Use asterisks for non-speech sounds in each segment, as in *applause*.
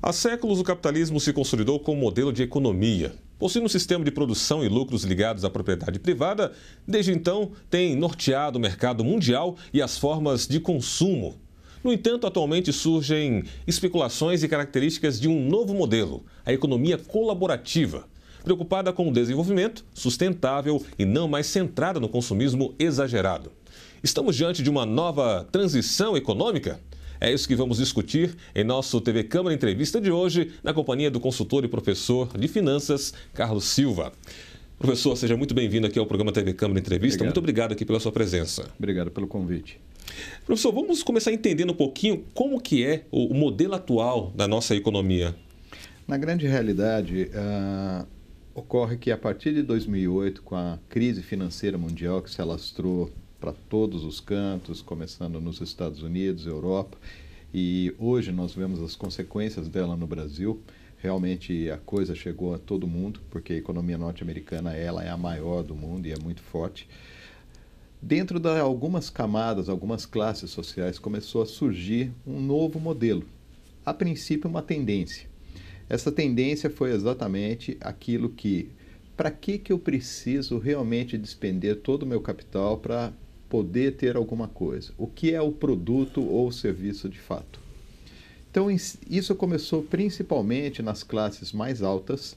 Há séculos, o capitalismo se consolidou como modelo de economia. Possui um sistema de produção e lucros ligados à propriedade privada, desde então tem norteado o mercado mundial e as formas de consumo. No entanto, atualmente surgem especulações e características de um novo modelo, a economia colaborativa, preocupada com o desenvolvimento sustentável e não mais centrada no consumismo exagerado. Estamos diante de uma nova transição econômica? É isso que vamos discutir em nosso TV Câmara Entrevista de hoje, na companhia do consultor e professor de finanças, Carlos Silva. Professor, seja muito bem-vindo aqui ao programa TV Câmara Entrevista. Obrigado. Muito obrigado aqui pela sua presença. Obrigado pelo convite. Professor, vamos começar entendendo um pouquinho como que é o modelo atual da nossa economia. Na grande realidade, uh, ocorre que a partir de 2008, com a crise financeira mundial que se alastrou para todos os cantos, começando nos Estados Unidos, Europa. E hoje nós vemos as consequências dela no Brasil. Realmente a coisa chegou a todo mundo, porque a economia norte-americana ela é a maior do mundo e é muito forte. Dentro de algumas camadas, algumas classes sociais começou a surgir um novo modelo. A princípio uma tendência. Essa tendência foi exatamente aquilo que para que, que eu preciso realmente despender todo o meu capital para poder ter alguma coisa. O que é o produto ou o serviço de fato? Então, isso começou principalmente nas classes mais altas,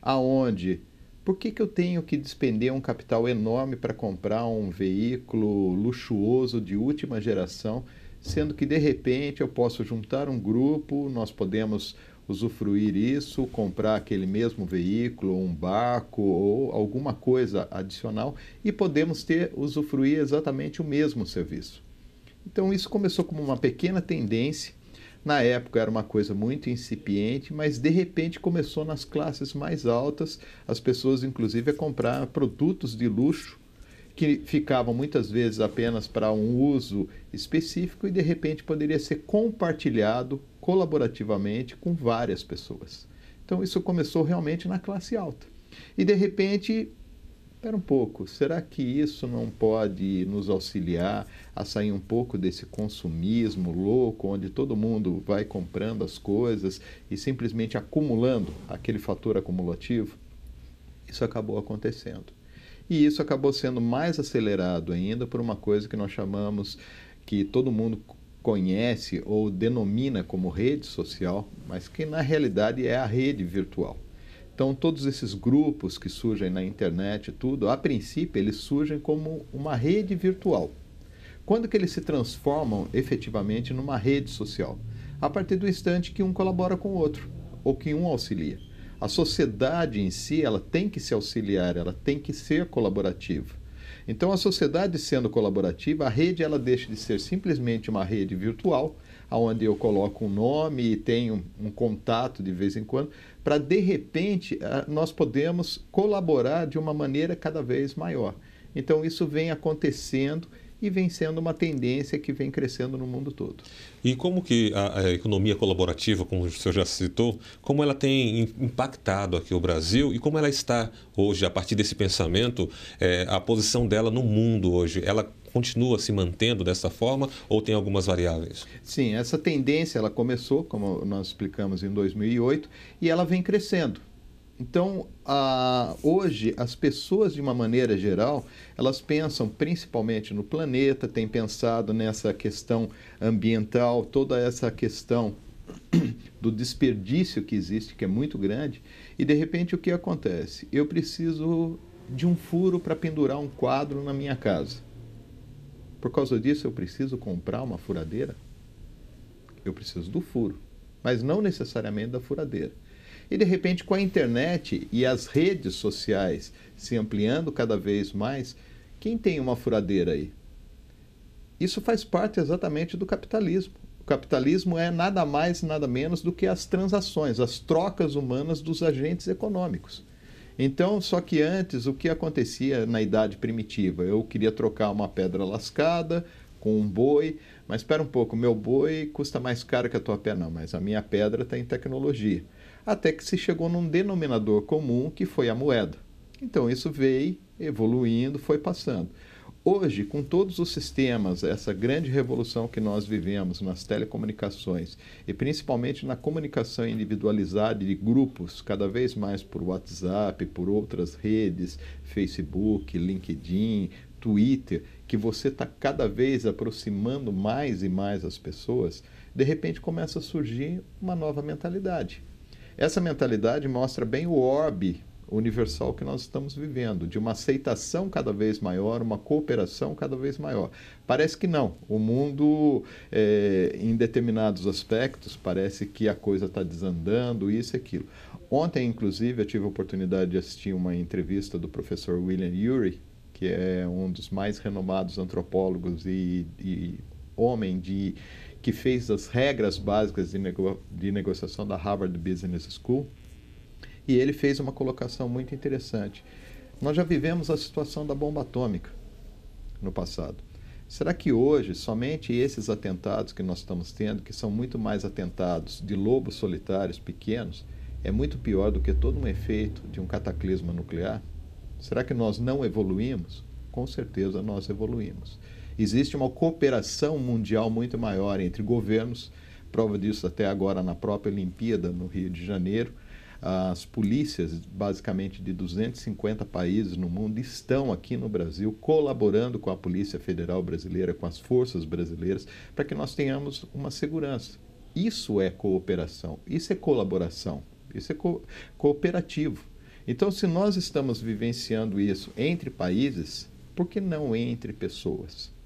aonde por que, que eu tenho que despender um capital enorme para comprar um veículo luxuoso de última geração, sendo que de repente eu posso juntar um grupo, nós podemos usufruir isso, comprar aquele mesmo veículo, um barco ou alguma coisa adicional e podemos ter usufruir exatamente o mesmo serviço. Então isso começou como uma pequena tendência. Na época era uma coisa muito incipiente, mas de repente começou nas classes mais altas, as pessoas inclusive a comprar produtos de luxo que ficavam muitas vezes apenas para um uso específico e de repente poderia ser compartilhado colaborativamente com várias pessoas. Então isso começou realmente na classe alta. E de repente, espera um pouco, será que isso não pode nos auxiliar a sair um pouco desse consumismo louco, onde todo mundo vai comprando as coisas e simplesmente acumulando aquele fator acumulativo? Isso acabou acontecendo. E isso acabou sendo mais acelerado ainda por uma coisa que nós chamamos que todo mundo conhece ou denomina como rede social, mas que na realidade é a rede virtual. Então, todos esses grupos que surgem na internet, tudo, a princípio, eles surgem como uma rede virtual. Quando que eles se transformam efetivamente numa rede social? A partir do instante que um colabora com o outro ou que um auxilia. A sociedade em si, ela tem que se auxiliar, ela tem que ser colaborativa. Então, a sociedade sendo colaborativa, a rede ela deixa de ser simplesmente uma rede virtual, onde eu coloco um nome e tenho um, contato de vez em quando, para de repente nós podemos colaborar de uma maneira cada vez maior. Então, isso vem acontecendo e vem sendo uma tendência que vem crescendo no mundo todo. E como que a, a, economia colaborativa, como o senhor já citou, como ela tem impactado aqui o Brasil e como ela está hoje, a partir desse pensamento, é, a posição dela no mundo hoje? Ela continua se mantendo dessa forma ou tem algumas variáveis? Sim, essa tendência ela começou, como nós explicamos, em 2008 e ela vem crescendo. Então, a, hoje, as pessoas, de uma maneira geral, elas pensam principalmente no planeta, têm pensado nessa questão ambiental, toda essa questão *clears throat* do desperdício que existe, que é muito grande, e de repente o que acontece? Eu preciso de um furo para pendurar um quadro na minha casa. Por causa disso, eu preciso comprar uma furadeira? Eu preciso do furo, mas não necessariamente da furadeira. E de repente, com a internet e as redes sociais se ampliando cada vez mais, quem tem uma furadeira aí? Isso faz parte exatamente do capitalismo. O capitalismo é nada mais e nada menos do que as transações, as trocas humanas dos agentes econômicos. Então, só que antes, o que acontecia na idade primitiva? Eu queria trocar uma pedra lascada com um boi, mas espera um pouco, meu boi custa mais caro que a tua pedra. Não, mas a minha pedra tem tá tecnologia até que se chegou num denominador comum que foi a moeda. Então isso veio evoluindo, foi passando. Hoje, com todos os sistemas, essa grande revolução que nós vivemos nas telecomunicações e principalmente na comunicação individualizada de grupos, cada vez mais por WhatsApp, por outras redes, Facebook, LinkedIn, Twitter, que você está cada vez aproximando mais e mais as pessoas, de repente começa a surgir uma nova mentalidade essa mentalidade mostra bem o orbe universal que nós estamos vivendo, de uma aceitação cada vez maior, uma cooperação cada vez maior. Parece que não. O mundo, é, em determinados aspectos, parece que a coisa está desandando, isso e aquilo. Ontem, inclusive, eu tive a oportunidade de assistir uma entrevista do professor William Urey, que é um dos mais renomados antropólogos e, e homem de que fez as regras básicas de, nego de negociação da Harvard Business School, e ele fez uma colocação muito interessante. Nós já vivemos a situação da bomba atômica no passado. Será que hoje somente esses atentados que nós estamos tendo, que são muito mais atentados de lobos solitários pequenos, é muito pior do que todo um efeito de um cataclisma nuclear? Será que nós não evoluímos? Com certeza nós evoluímos existe uma cooperação mundial muito maior entre governos, prova disso até agora na própria Olimpíada no Rio de Janeiro. As polícias, basicamente de 250 países no mundo, estão aqui no Brasil colaborando com a Polícia Federal Brasileira, com as forças brasileiras, para que nós tenhamos uma segurança. Isso é cooperação, isso é colaboração, isso é co cooperativo. Então, se nós estamos vivenciando isso entre países, por que não entre pessoas?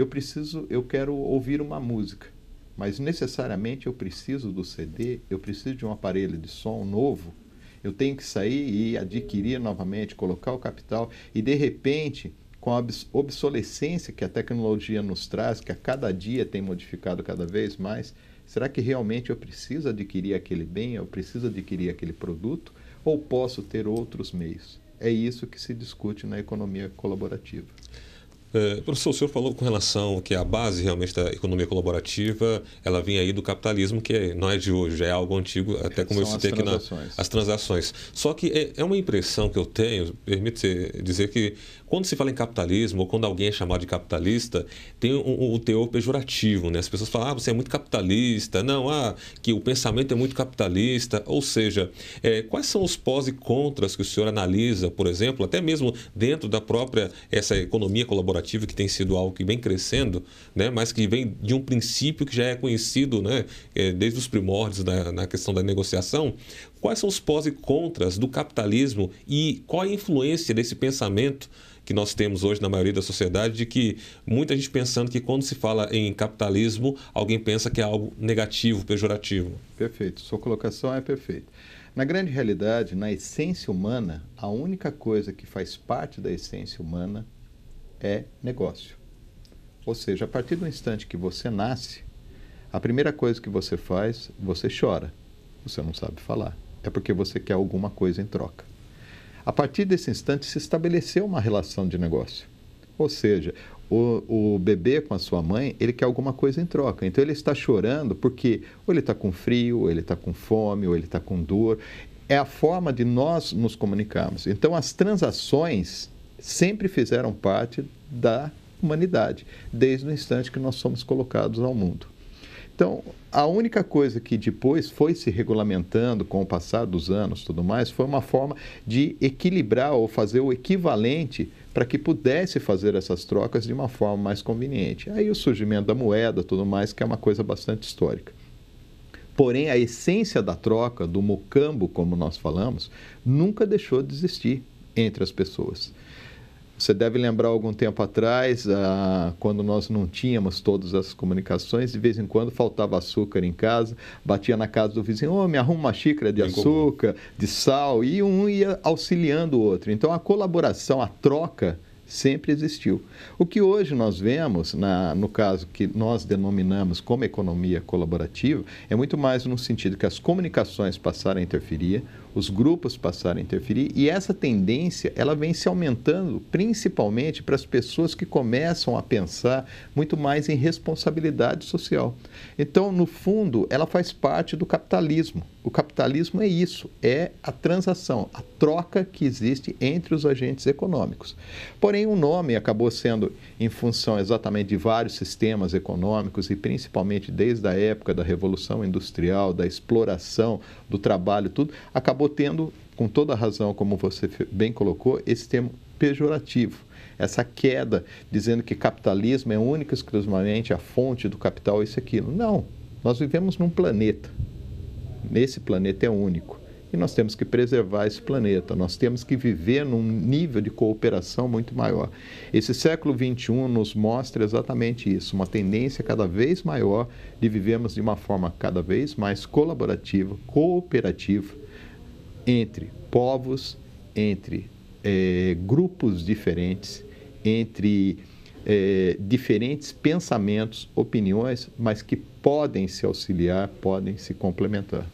eu preciso, eu quero ouvir uma música, mas necessariamente eu preciso do CD, eu preciso de um aparelho de som novo, eu tenho que sair e adquirir novamente, colocar o capital e de repente com a obsolescência que a tecnologia nos traz, que a cada dia tem modificado cada vez mais, será que realmente eu preciso adquirir aquele bem, eu preciso adquirir aquele produto ou posso ter outros meios? É isso que se discute na economia colaborativa. É, professor, o senhor falou com relação que a base realmente da economia colaborativa, ela vinha aí do capitalismo, que é, não é de hoje, é algo antigo, até como São eu citei aqui nas transações. Só que é, é, uma impressão que eu tenho, permite dizer que quando se fala em capitalismo, ou quando alguém é chamado de capitalista, tem o um, um teor pejorativo, né? As pessoas falam, ah, você é muito capitalista, não, ah, que o pensamento é muito capitalista. Ou seja, é, quais são os pós e contras que o senhor analisa, por exemplo, até mesmo dentro da própria essa economia colaborativa que tem sido algo que vem crescendo, né? Mas que vem de um princípio que já é conhecido, né? É, desde os primórdios da, na questão da negociação. Quais são os pós e contras do capitalismo e qual a influência desse pensamento que nós temos hoje na maioria da sociedade, de que muita gente pensando que quando se fala em capitalismo, alguém pensa que é algo negativo, pejorativo. Perfeito, sua colocação é perfeita. Na grande realidade, na essência humana, a única coisa que faz parte da essência humana é negócio. Ou seja, a partir do instante que você nasce, a primeira coisa que você faz, você chora. Você não sabe falar. É porque você quer alguma coisa em troca. A partir desse instante se estabeleceu uma relação de negócio. Ou seja, o, o, bebê com a sua mãe, ele quer alguma coisa em troca. Então ele está chorando porque ou ele está com frio, ou ele está com fome, ou ele está com dor. É a forma de nós nos comunicarmos. Então as transações sempre fizeram parte da humanidade, desde o instante que nós somos colocados ao mundo. Então, a única coisa que depois foi se regulamentando com o passar dos anos, tudo mais, foi uma forma de equilibrar ou fazer o equivalente para que pudesse fazer essas trocas de uma forma mais conveniente. Aí o surgimento da moeda, tudo mais, que é uma coisa bastante histórica. Porém, a essência da troca, do mocambo, como nós falamos, nunca deixou de existir entre as pessoas. Você deve lembrar algum tempo atrás, ah, quando nós não tínhamos todas as comunicações, de vez em quando faltava açúcar em casa, batia na casa do vizinho, oh, me arruma uma xícara de Bem açúcar, comum. de sal, e um ia auxiliando o outro. Então a colaboração, a troca sempre existiu. O que hoje nós vemos, na, no caso que nós denominamos como economia colaborativa, é muito mais no sentido que as comunicações passaram a interferir, os grupos passaram a interferir e essa tendência ela vem se aumentando principalmente para as pessoas que começam a pensar muito mais em responsabilidade social. Então, no fundo, ela faz parte do capitalismo. O capitalismo é isso, é a transação, a troca que existe entre os agentes econômicos. Porém, o nome acabou sendo em função exatamente de vários sistemas econômicos e principalmente desde a época da Revolução Industrial, da exploração do trabalho, tudo, acabou acabou tendo, com toda a razão, como você bem colocou, esse termo pejorativo. Essa queda dizendo que capitalismo é única e exclusivamente a fonte do capital, isso e aquilo. Não. Nós vivemos num planeta. nesse planeta é único. E nós temos que preservar esse planeta, nós temos que viver num nível de cooperação muito maior. Esse século XXI nos mostra exatamente isso, uma tendência cada vez maior de vivermos de uma forma cada vez mais colaborativa, cooperativa entre povos, entre é, grupos diferentes, entre é, diferentes pensamentos, opiniões, mas que podem se auxiliar, podem se complementar.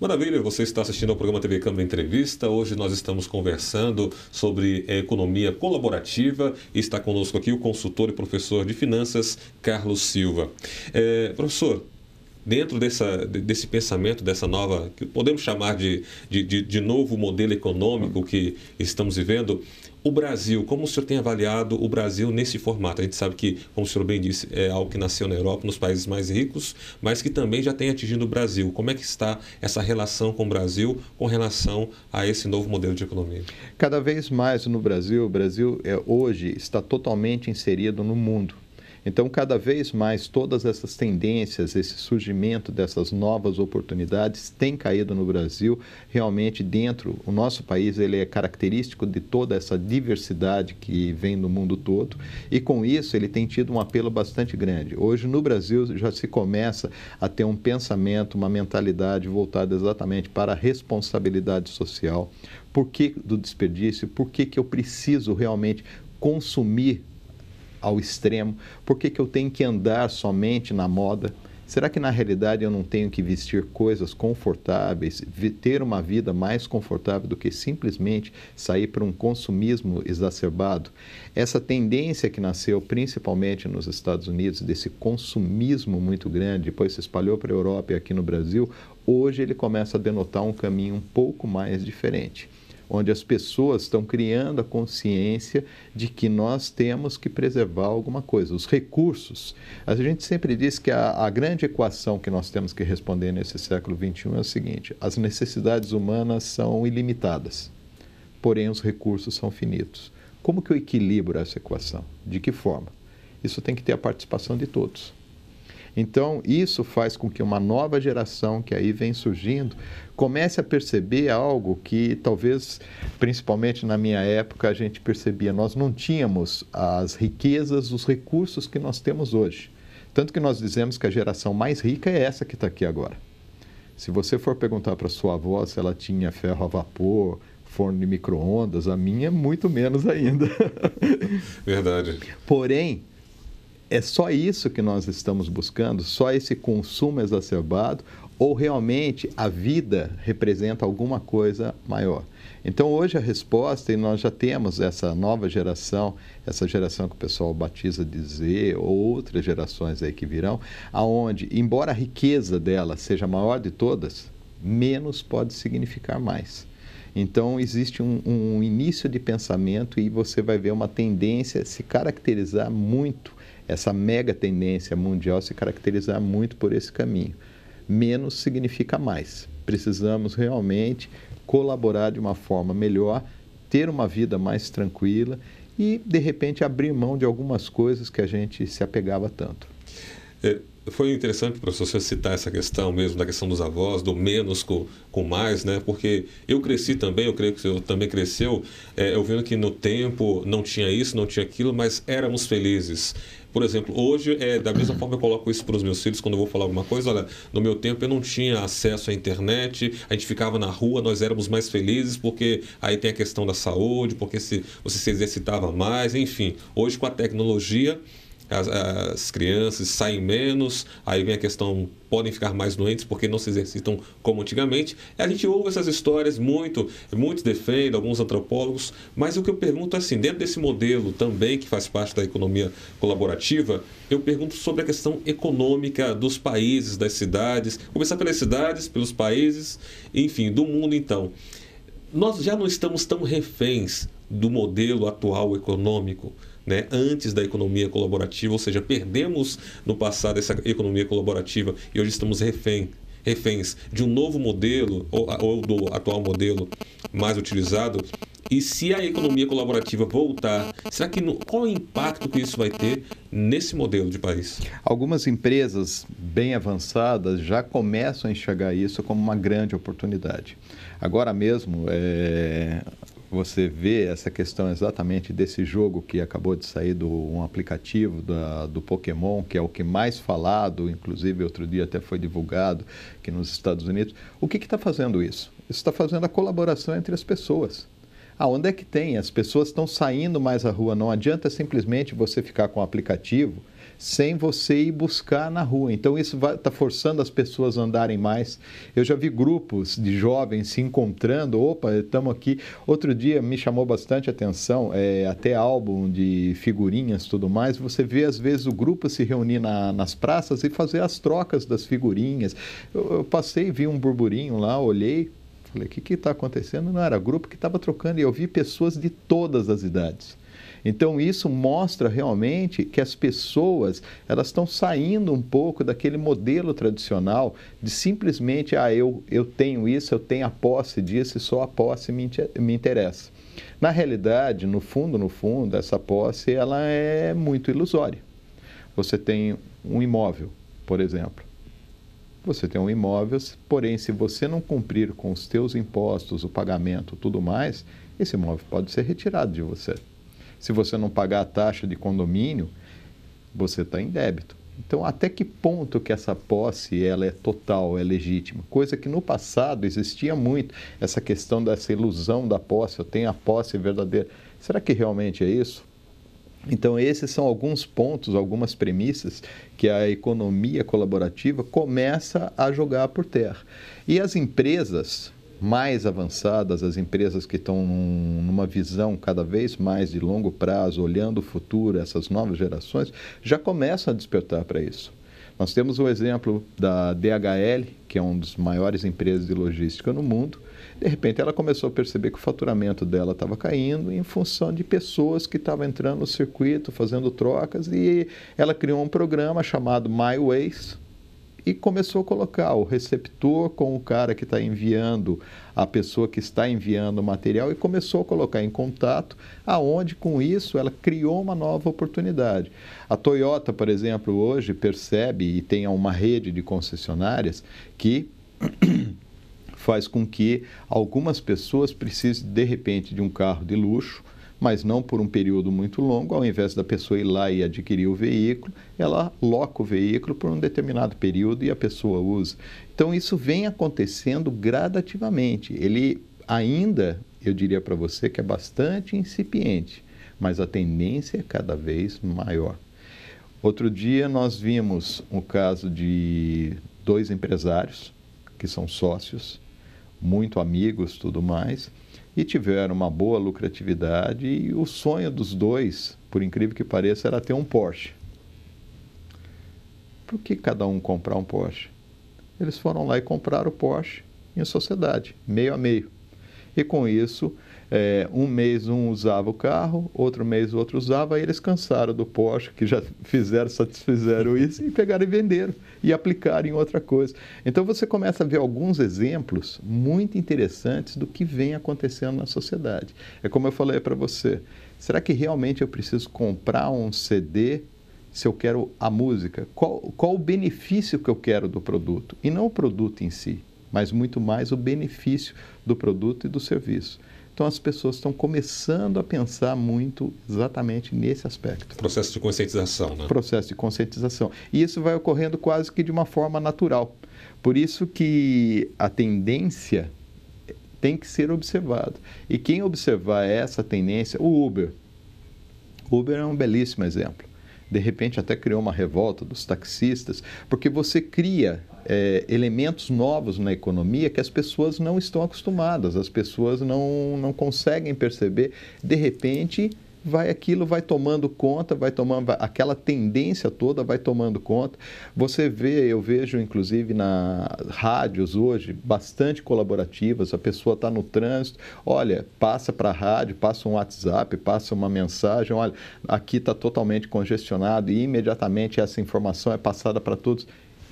Maravilha, você está assistindo ao programa TV Câmara Entrevista. Hoje nós estamos conversando sobre eh, economia colaborativa está conosco aqui o consultor e professor de finanças, Carlos Silva. É, professor, dentro dessa, desse pensamento, dessa nova, que podemos chamar de, de, de, de novo modelo econômico que estamos vivendo, o Brasil, como o senhor tem avaliado o Brasil nesse formato? A gente sabe que, como o senhor bem disse, é algo que nasceu na Europa, nos países mais ricos, mas que também já tem atingido o Brasil. Como é que está essa relação com o Brasil com relação a esse novo modelo de economia? Cada vez mais no Brasil, o Brasil é, hoje está totalmente inserido no mundo. Então, cada vez mais, todas essas tendências, esse surgimento dessas novas oportunidades tem caído no Brasil. Realmente, dentro, o nosso país ele é característico de toda essa diversidade que vem no mundo todo e, com isso, ele tem tido um apelo bastante grande. Hoje, no Brasil, já se começa a ter um pensamento, uma mentalidade voltada exatamente para a responsabilidade social. Por que do desperdício? Por que, que eu preciso realmente consumir ao extremo? Por que, que eu tenho que andar somente na moda? Será que na realidade eu não tenho que vestir coisas confortáveis, ter uma vida mais confortável do que simplesmente sair para um consumismo exacerbado? Essa tendência que nasceu principalmente nos Estados Unidos, desse consumismo muito grande, depois se espalhou para a Europa e aqui no Brasil, hoje ele começa a denotar um caminho um pouco mais diferente onde as pessoas estão criando a consciência de que nós temos que preservar alguma coisa, os recursos. A gente sempre diz que a, a grande equação que nós temos que responder nesse século XXI é o seguinte: as necessidades humanas são ilimitadas, porém os recursos são finitos. Como que eu equilibro essa equação? De que forma? Isso tem que ter a participação de todos. Então, isso faz com que uma nova geração que aí vem surgindo comece a perceber algo que talvez, principalmente na minha época, a gente percebia. Nós não tínhamos as riquezas, os recursos que nós temos hoje. Tanto que nós dizemos que a geração mais rica é essa que está aqui agora. Se você for perguntar para sua avó se ela tinha ferro a vapor, forno de micro-ondas, a minha é muito menos ainda. Verdade. Porém, é só isso que nós estamos buscando? Só esse consumo exacerbado? Ou realmente a vida representa alguma coisa maior? Então, hoje a resposta, e nós já temos essa nova geração, essa geração que o pessoal batiza de Z, ou outras gerações aí que virão, aonde, embora a riqueza dela seja maior de todas, menos pode significar mais. Então, existe um, um início de pensamento e você vai ver uma tendência se caracterizar muito essa mega tendência mundial se caracterizar muito por esse caminho. Menos significa mais. Precisamos realmente colaborar de uma forma melhor, ter uma vida mais tranquila e, de repente, abrir mão de algumas coisas que a gente se apegava tanto. É, foi interessante, professor, você citar essa questão mesmo, da questão dos avós, do menos com, com mais, né? Porque eu cresci também, eu creio que o senhor também cresceu, é, eu vendo que no tempo não tinha isso, não tinha aquilo, mas éramos felizes. Por exemplo, hoje, é, da mesma forma eu coloco isso para os meus filhos quando eu vou falar alguma coisa, olha, no meu tempo eu não tinha acesso à internet, a gente ficava na rua, nós éramos mais felizes porque aí tem a questão da saúde, porque se você se exercitava mais, enfim. Hoje com a tecnologia, as, as crianças saem menos, aí vem a questão podem ficar mais doentes porque não se exercitam como antigamente. A gente ouve essas histórias muito, muitos defendem, alguns antropólogos, mas o que eu pergunto é assim, dentro desse modelo também que faz parte da economia colaborativa, eu pergunto sobre a questão econômica dos países, das cidades, começar pelas cidades, pelos países, enfim, do mundo então. Nós já não estamos tão reféns do modelo atual econômico né, antes da economia colaborativa, ou seja, perdemos no passado essa economia colaborativa e hoje estamos refém reféns de um novo modelo ou, ou, do atual modelo mais utilizado? E se a economia colaborativa voltar, será que no, qual o impacto que isso vai ter nesse modelo de país? Algumas empresas bem avançadas já começam a enxergar isso como uma grande oportunidade. Agora mesmo, é, você vê essa questão exatamente desse jogo que acabou de sair do um aplicativo da, do Pokémon, que é o que mais falado, inclusive outro dia até foi divulgado que nos Estados Unidos. O que está fazendo isso? Isso está fazendo a colaboração entre as pessoas. Aonde ah, onde é que tem? As pessoas estão saindo mais à rua. Não adianta simplesmente você ficar com o aplicativo sem você ir buscar na rua. Então, isso está forçando as pessoas a andarem mais. Eu já vi grupos de jovens se encontrando. Opa, estamos aqui. Outro dia me chamou bastante atenção, é, até álbum de figurinhas tudo mais. Você vê, às vezes, o grupo se reunir na, nas praças e fazer as trocas das figurinhas. Eu, eu passei, vi um burburinho lá, olhei, Falei, o que está acontecendo? Não, era grupo que estava trocando e eu vi pessoas de todas as idades. Então isso mostra realmente que as pessoas elas estão saindo um pouco daquele modelo tradicional de simplesmente ah eu eu tenho isso eu tenho a posse disso e só a posse me, me interessa. Na realidade, no fundo, no fundo, essa posse ela é muito ilusória. Você tem um imóvel, por exemplo você tem um imóvel, porém, se você não cumprir com os teus impostos, o pagamento, tudo mais, esse imóvel pode ser retirado de você. Se você não pagar a taxa de condomínio, você está em débito. Então, até que ponto que essa posse ela é total, é legítima? Coisa que no passado existia muito, essa questão dessa ilusão da posse, eu tenho a posse verdadeira. Será que realmente é isso? Então, esses são alguns pontos, algumas premissas que a economia colaborativa começa a jogar por terra. E as empresas mais avançadas, as empresas que estão numa visão cada vez mais de longo prazo, olhando o futuro, essas novas gerações, já começam a despertar para isso. Nós temos o exemplo da DHL, que é uma das maiores empresas de logística no mundo, de repente, ela começou a perceber que o faturamento dela estava caindo em função de pessoas que estavam entrando no circuito, fazendo trocas, e ela criou um programa chamado My Ways, e começou a colocar o receptor com o cara que está enviando, a pessoa que está enviando o material, e começou a colocar em contato, aonde com isso ela criou uma nova oportunidade. A Toyota, por exemplo, hoje percebe e tem uma rede de concessionárias que faz com que algumas pessoas precisem, de repente, de um carro de luxo, mas não por um período muito longo. Ao invés da pessoa ir lá e adquirir o veículo, ela loca o veículo por um determinado período e a pessoa usa. Então, isso vem acontecendo gradativamente. Ele ainda, eu diria para você, que é bastante incipiente, mas a tendência é cada vez maior. Outro dia nós vimos o caso de dois empresários que são sócios muito amigos, tudo mais, e tiveram uma boa lucratividade. E o sonho dos dois, por incrível que pareça, era ter um Porsche. Por que cada um comprar um Porsche? Eles foram lá e compraram o Porsche em sociedade, meio a meio. E com isso, é, um mês um usava o carro, outro mês o outro usava, aí eles cansaram do Porsche, que já *laughs* fizeram, satisfizeram isso, e pegaram e venderam, e aplicaram em outra coisa. Então você começa a ver alguns exemplos muito interessantes do que vem acontecendo na sociedade. É como eu falei para você, será que realmente eu preciso comprar um CD se eu quero a música? Qual, qual o benefício que eu quero do produto? E não o produto em si, mas muito mais o benefício do produto e do serviço. Então as pessoas estão começando a pensar muito exatamente nesse aspecto. Processo de conscientização, né? Processo de conscientização. E isso vai ocorrendo quase que de uma forma natural. Por isso que a tendência tem que ser observada. E quem observar essa tendência, o Uber. O Uber é um belíssimo exemplo de repente até criou uma revolta dos taxistas, porque você cria é, elementos novos na economia que as pessoas não estão acostumadas, as pessoas não, não conseguem perceber. De repente, vai aquilo vai tomando conta, vai tomando aquela tendência toda vai tomando conta. Você vê, eu vejo inclusive na rádios hoje bastante colaborativas, a pessoa está no trânsito, olha, passa para a rádio, passa um WhatsApp, passa uma mensagem, olha, aqui está totalmente congestionado e imediatamente essa informação é passada para todos.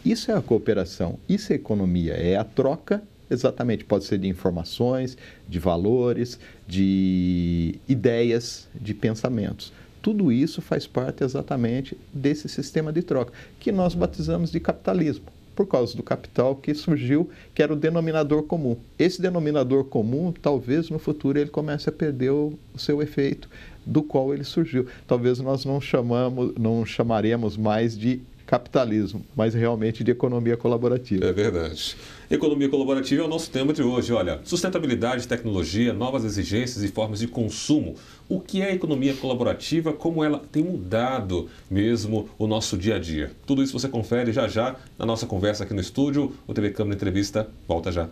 Isso é a cooperação, isso é a economia, é a troca Exatamente, pode ser de informações, de valores, de ideias, de pensamentos. Tudo isso faz parte exatamente desse sistema de troca, que nós batizamos de capitalismo, por causa do capital que surgiu, que era o denominador comum. Esse denominador comum, talvez no futuro ele comece a perder o, seu efeito do qual ele surgiu. Talvez nós não chamamos, não chamaremos mais de capitalismo, mas realmente de economia colaborativa. É verdade. Economia colaborativa é o nosso tema de hoje. Olha, sustentabilidade, tecnologia, novas exigências e formas de consumo. O que é economia colaborativa? Como ela tem mudado mesmo o nosso dia a dia? Tudo isso você confere já já na nossa conversa aqui no estúdio. O TV Câmara Entrevista volta já.